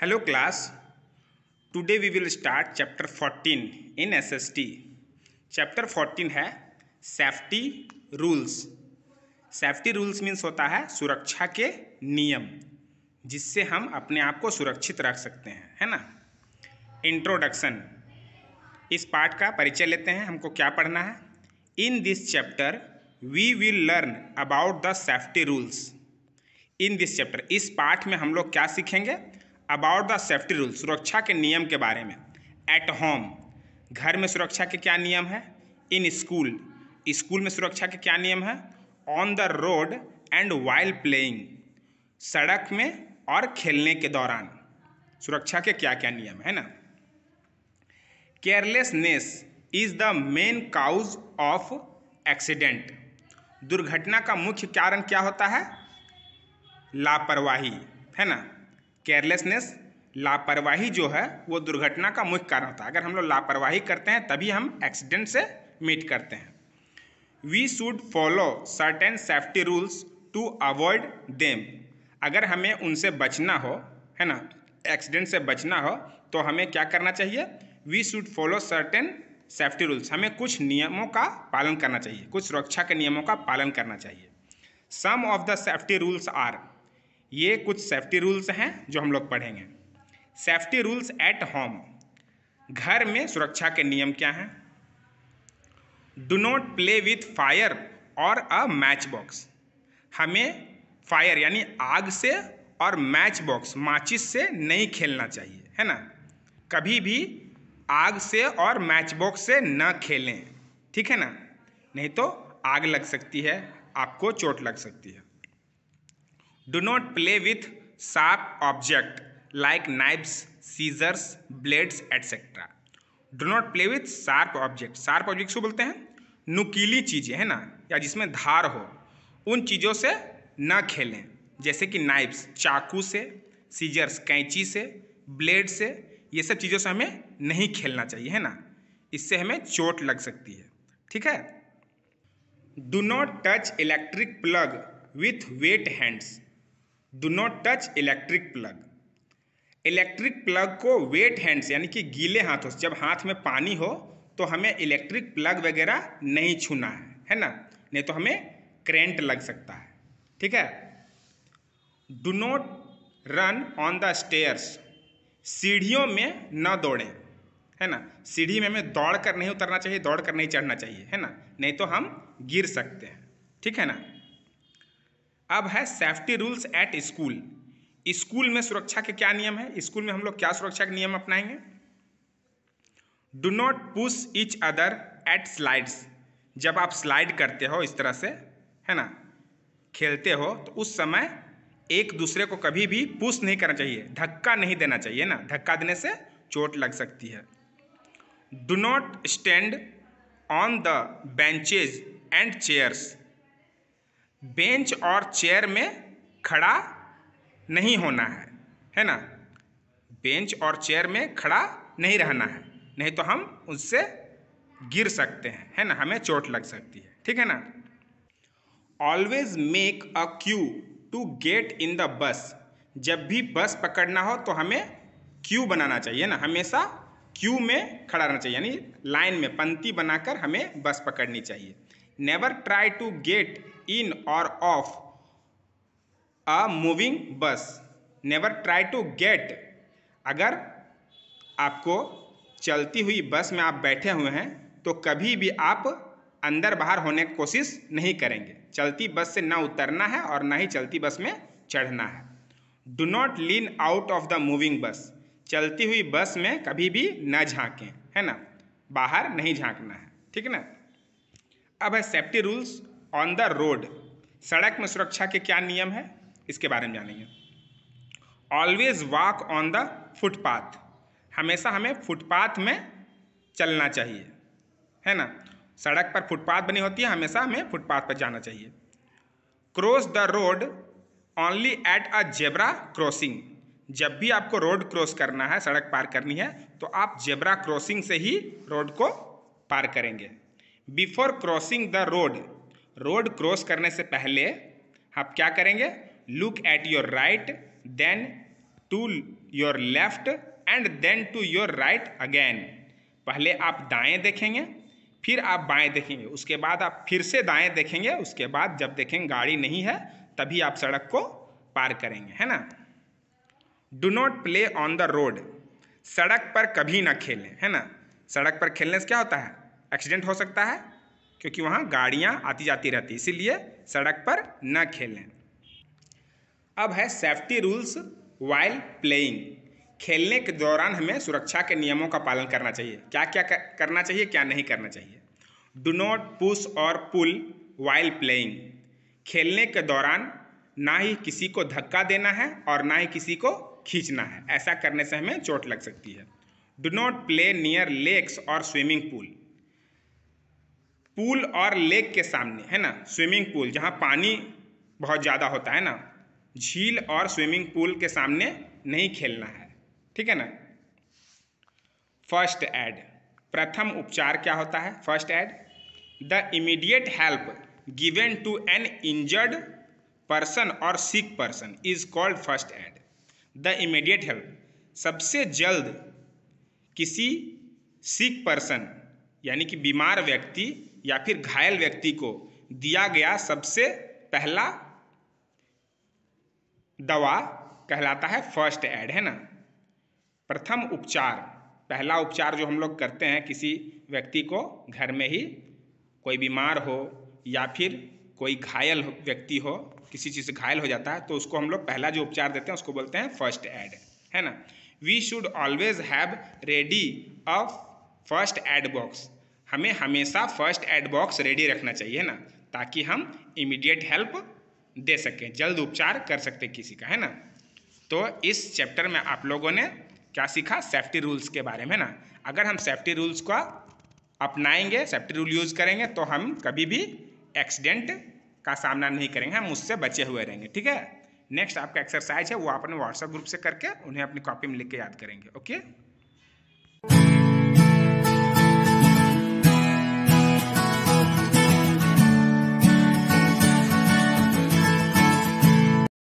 hello class today we will start chapter 14 in SST chapter 14 है safety rules safety rules means होता है सुरक्षा के नियम जिससे हम अपने आप को सुरक्षित रख सकते हैं है ना इंट्रोडक्शन इस पाठ का परिचय लेते हैं हमको क्या पढ़ना है in this chapter we will learn about the safety rules in this chapter इस पाठ में हम लोग क्या सीखेंगे अबाउट द सेफ्टी रूल सुरक्षा के नियम के बारे में एट होम घर में सुरक्षा के क्या नियम है इन स्कूल स्कूल में सुरक्षा के क्या नियम है on the road and while playing सड़क में और खेलने के दौरान सुरक्षा के क्या क्या नियम है ना carelessness is the main cause of accident दुर्घटना का मुख्य कारण क्या होता है लापरवाही है ना केयरलेसनेस लापरवाही जो है वो दुर्घटना का मुख्य कारण होता है अगर हम लोग लापरवाही करते हैं तभी हम एक्सीडेंट से मीट करते हैं we should follow certain safety rules to avoid them अगर हमें उनसे बचना हो है ना एक्सीडेंट से बचना हो तो हमें क्या करना चाहिए we should follow certain safety rules हमें कुछ नियमों का पालन करना चाहिए कुछ सुरक्षा के नियमों का पालन करना चाहिए some of the safety rules are ये कुछ सेफ्टी रूल्स हैं जो हम लोग पढ़ेंगे सेफ्टी रूल्स एट होम घर में सुरक्षा के नियम क्या हैं do not play with fire और अ मैच बॉक्स हमें फायर यानी आग से और मैच बॉक्स माचिस से नहीं खेलना चाहिए है ना कभी भी आग से और मैच बॉक्स से न खेलें ठीक है ना नहीं तो आग लग सकती है आपको चोट लग सकती है do not play with sharp object like knives scissors blades etcetera do not play with sharp object sharp object को बोलते हैं नुकीली चीज़ें है ना या जिसमें धार हो उन चीज़ों से ना खेलें जैसे कि नाइब्स चाकू से सीजर्स कैंची से ब्लेड से ये सब चीज़ों से हमें नहीं खेलना चाहिए है ना इससे हमें चोट लग सकती है ठीक है do not touch electric plug with wet hands do not touch electric plug electric plug को वेट हैंड्स यानी कि गीले हाथों से जब हाथ में पानी हो तो हमें इलेक्ट्रिक प्लग वगैरह नहीं छूना है है ना नहीं तो हमें करेंट लग सकता है ठीक है do not run on the stairs सीढ़ियों में ना दौड़ें है ना सीढ़ी में हमें दौड़ कर नहीं उतरना चाहिए दौड़ कर नहीं चढ़ना चाहिए है ना नहीं तो हम गिर सकते हैं ठीक है ना अब है safety rules at school school में सुरक्षा के क्या नियम है स्कूल में हम लोग क्या सुरक्षा के नियम अपनाएंगे do not push each other at slides जब आप स्लाइड करते हो इस तरह से है ना खेलते हो तो उस समय एक दूसरे को कभी भी पुश नहीं करना चाहिए धक्का नहीं देना चाहिए ना धक्का देने से चोट लग सकती है do not stand on the benches and chairs bench और चेयर में खड़ा नहीं होना है है ना बेंच और चेयर में खड़ा नहीं रहना है नहीं तो हम उससे गिर सकते हैं है ना हमें चोट लग सकती है ठीक है ना always make a queue to get in the bus जब भी बस पकड़ना हो तो हमें क्यू बनाना चाहिए ना हमेशा क्यू में खड़ा रहना चाहिए यानी लाइन में पंक्ति बनाकर हमें बस पकड़नी चाहिए never try to get in और off a moving bus never try to get अगर आपको चलती हुई बस में आप बैठे हुए हैं तो कभी भी आप अंदर बाहर होने की कोशिश नहीं करेंगे चलती बस से ना उतरना है और ना ही चलती बस में चढ़ना है do not lean out of the moving bus चलती हुई बस में कभी भी ना झांकें है ना बाहर नहीं झांकना है ठीक है ना अब है safety rules on the road सड़क में सुरक्षा के क्या नियम है इसके बारे में जानेंगे always walk on the footpath हमेशा हमें फुटपाथ में चलना चाहिए है ना सड़क पर फुटपाथ बनी होती है हमेशा हमें फुटपाथ पर जाना चाहिए cross the road only at a zebra crossing जब भी आपको रोड क्रॉस करना है सड़क पार करनी है तो आप जेबरा क्रॉसिंग से ही रोड को पार करेंगे before crossing the road road cross करने से पहले आप क्या करेंगे look at your right then to your left and then to your right again पहले आप दाएं देखेंगे फिर आप बाएं देखेंगे उसके बाद आप फिर से दाएं देखेंगे उसके बाद जब देखेंगे गाड़ी नहीं है तभी आप सड़क को पार करेंगे है ना do not play on the road सड़क पर कभी ना खेलें है ना सड़क पर खेलने से क्या होता है एक्सीडेंट हो सकता है क्योंकि वहाँ गाड़ियाँ आती जाती रहती इसीलिए सड़क पर न खेलें अब है सेफ्टी रूल्स वाइल प्लेइंग खेलने के दौरान हमें सुरक्षा के नियमों का पालन करना चाहिए क्या क्या करना चाहिए क्या नहीं करना चाहिए डू नॉट पुश और पुल वाइल प्लेइंग खेलने के दौरान ना ही किसी को धक्का देना है और ना ही किसी को खींचना है ऐसा करने से हमें चोट लग सकती है do not play near lakes और स्विमिंग पूल पूल और लेक के सामने है ना स्विमिंग पूल जहाँ पानी बहुत ज़्यादा होता है ना झील और स्विमिंग पूल के सामने नहीं खेलना है ठीक है ना फर्स्ट एड प्रथम उपचार क्या होता है first aid the immediate help given to an injured person और sick person is called first aid the immediate help सबसे जल्द किसी सिक पर्सन यानी कि बीमार व्यक्ति या फिर घायल व्यक्ति को दिया गया सबसे पहला दवा कहलाता है फर्स्ट एड है ना प्रथम उपचार पहला उपचार जो हम लोग करते हैं किसी व्यक्ति को घर में ही कोई बीमार हो या फिर कोई घायल व्यक्ति हो किसी चीज़ से घायल हो जाता है तो उसको हम लोग पहला जो उपचार देते हैं उसको बोलते हैं फर्स्ट एड है ना we should always have ready a first aid box हमें हमेशा फर्स्ट एड बॉक्स रेडी रखना चाहिए ना ताकि हम इमीडिएट हेल्प दे सकें जल्द उपचार कर सकते किसी का है ना तो इस चैप्टर में आप लोगों ने क्या सीखा सेफ्टी रूल्स के बारे में ना अगर हम सेफ्टी रूल्स का अपनाएंगे सेफ्टी रूल यूज़ करेंगे तो हम कभी भी एक्सीडेंट का सामना नहीं करेंगे हम उससे बचे हुए रहेंगे ठीक है नेक्स्ट आपका एक्सरसाइज है वो आपने व्हाट्सएप ग्रुप से करके उन्हें अपनी कॉपी में लिख के याद करेंगे ओके